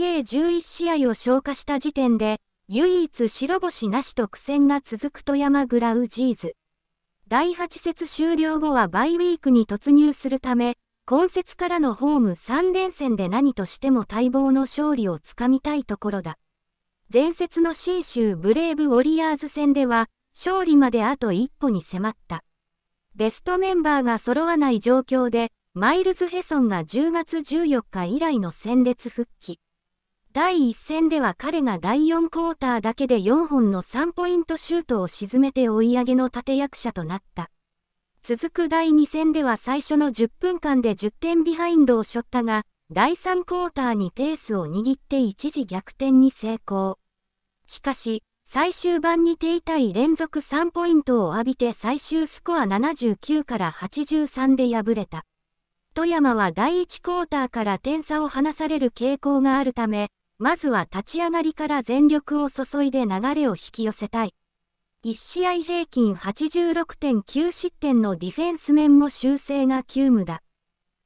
計11試合を消化した時点で、唯一白星なしと苦戦が続く富山グラウジーズ。第8節終了後はバイウィークに突入するため、今節からのホーム3連戦で何としても待望の勝利をつかみたいところだ。前節の新州ブレイブウォリアーズ戦では、勝利まであと一歩に迫った。ベストメンバーが揃わない状況で、マイルズ・ヘソンが10月14日以来の戦列復帰。第1戦では彼が第4クォーターだけで4本の3ポイントシュートを沈めて追い上げの立役者となった。続く第2戦では最初の10分間で10点ビハインドを背負ったが、第3クォーターにペースを握って一時逆転に成功。しかし、最終盤に手痛い連続3ポイントを浴びて最終スコア79から83で敗れた。富山は第1クォーターから点差を離される傾向があるため、まずは立ち上がりから全力を注いで流れを引き寄せたい。1試合平均86.9失点のディフェンス面も修正が急務だ。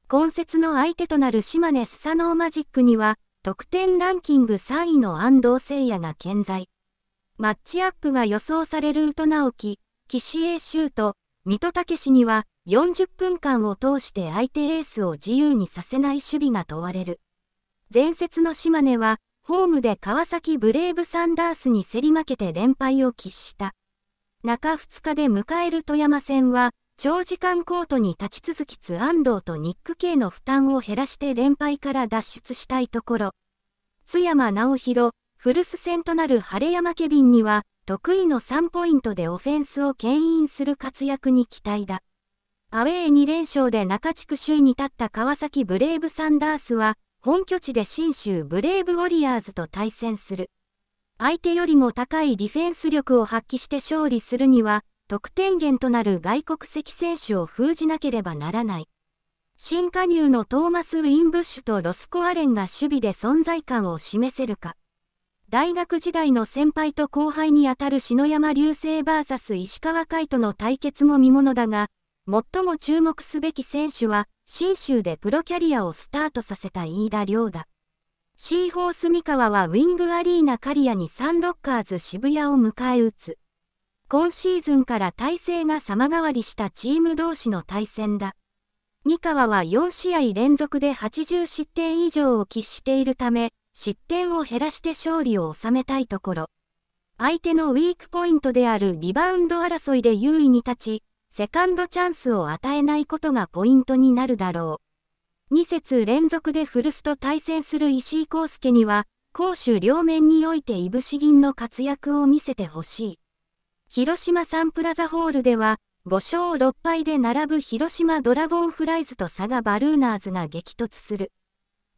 今節の相手となる島根スサノーマジックには、得点ランキング3位の安藤聖也が健在。マッチアップが予想される宇都直樹、岸英修と、水戸武には、40分間を通して相手エースを自由にさせない守備が問われる。前節の島根は、ホームで川崎ブレイブサンダースに競り負けて連敗を喫した。中2日で迎える富山戦は、長時間コートに立ち続きつ安藤とニック系の負担を減らして連敗から脱出したいところ。津山直弘、古巣戦となる晴山ケビンには、得意の3ポイントでオフェンスを牽引する活躍に期待だ。アウェー2連勝で中地区首位に立った川崎ブレイブサンダースは、本拠地で信州ブレイブウォリアーズと対戦する。相手よりも高いディフェンス力を発揮して勝利するには、得点源となる外国籍選手を封じなければならない。新加入のトーマス・ウィンブッシュとロスコ・アレンが守備で存在感を示せるか。大学時代の先輩と後輩にあたる篠山流星 VS 石川海との対決も見ものだが、最も注目すべき選手は、信州でプロキャリアをスタートさせた飯田亮だ。シーホース三河はウィングアリーナ刈谷にサンロッカーズ渋谷を迎え撃つ。今シーズンから体制が様変わりしたチーム同士の対戦だ。三河は4試合連続で80失点以上を喫しているため、失点を減らして勝利を収めたいところ。相手のウィークポイントであるリバウンド争いで優位に立ち、セカンドチャンスを与えないことがポイントになるだろう。2節連続で古巣と対戦する石井康介には、攻守両面においていぶし銀の活躍を見せてほしい。広島サンプラザホールでは、5勝6敗で並ぶ広島ドラゴンフライズと佐賀バルーナーズが激突する。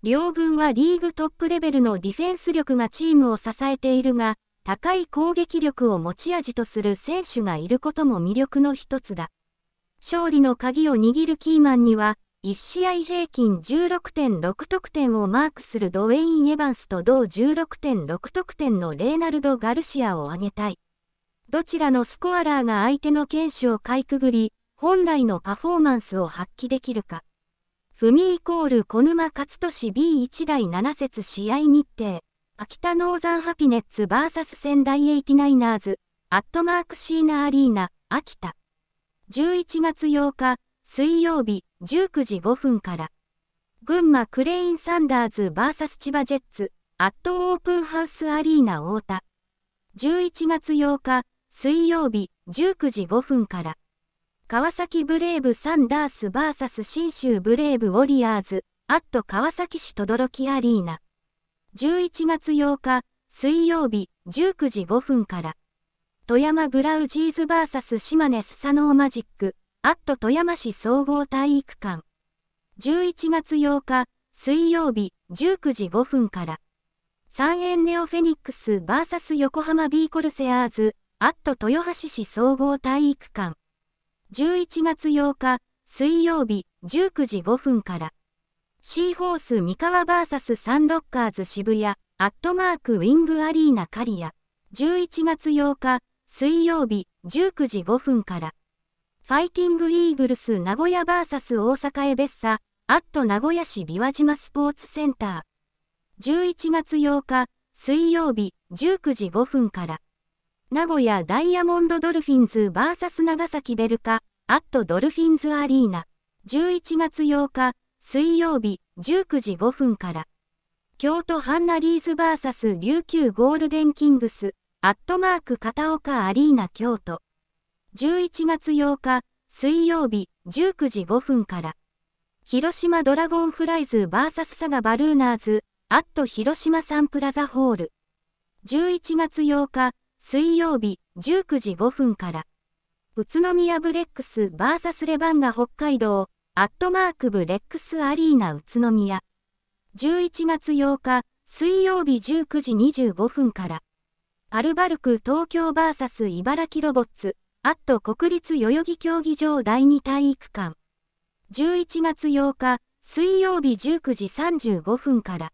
両軍はリーグトップレベルのディフェンス力がチームを支えているが、高い攻撃力を持ち味とする選手がいることも魅力の一つだ。勝利の鍵を握るキーマンには、1試合平均16.6得点をマークするドウェイン・エヴァンスと同16.6得点のレーナルド・ガルシアを挙げたい。どちらのスコアラーが相手の剣士をかいくぐり、本来のパフォーマンスを発揮できるか。フミイコール小沼勝利 B1 台7節試合日程。秋田ノーザンハピネッツ VS 仙台 89ers、アットマークシーナアリーナ、秋田。11月8日、水曜日、19時5分から。群馬クレインサンダーズ VS 千葉ジェッツ、アットオープンハウスアリーナ太田。11月8日、水曜日、19時5分から。川崎ブレイブサンダース VS 新州ブレイブウォリアーズ、アット川崎市等々力アリーナ。11月8日、水曜日、19時5分から、富山グラウジーズ VS 島根スサノーマジック、アット富山市総合体育館。11月8日、水曜日、19時5分から、三円ネオフェニックス VS 横浜 B コルセアーズ、アット豊橋市総合体育館。11月8日、水曜日、19時5分から、シーホース三河 VS サンロッカーズ渋谷、アットマークウィングアリーナカリア、11月8日、水曜日、19時5分から。ファイティングイーグルス名古屋 VS 大阪エベッサ、アット名古屋市美琶島スポーツセンター。11月8日、水曜日、19時5分から。名古屋ダイヤモンドドルフィンズ VS 長崎ベルカ、アットドルフィンズアリーナ。11月8日、水曜日19時5分から、京都ハンナリーズ VS 琉球ゴールデンキングス、アットマーク片岡アリーナ京都。11月8日、水曜日19時5分から、広島ドラゴンフライズ VS 佐賀バルーナーズ、アット広島サンプラザホール。11月8日、水曜日19時5分から、宇都宮ブレックス VS レバンガ北海道、アットマークブレックスアリーナ宇都宮。11月8日、水曜日19時25分から。アルバルク東京 VS 茨城ロボッツ、アット国立代々木競技場第2体育館。11月8日、水曜日19時35分から。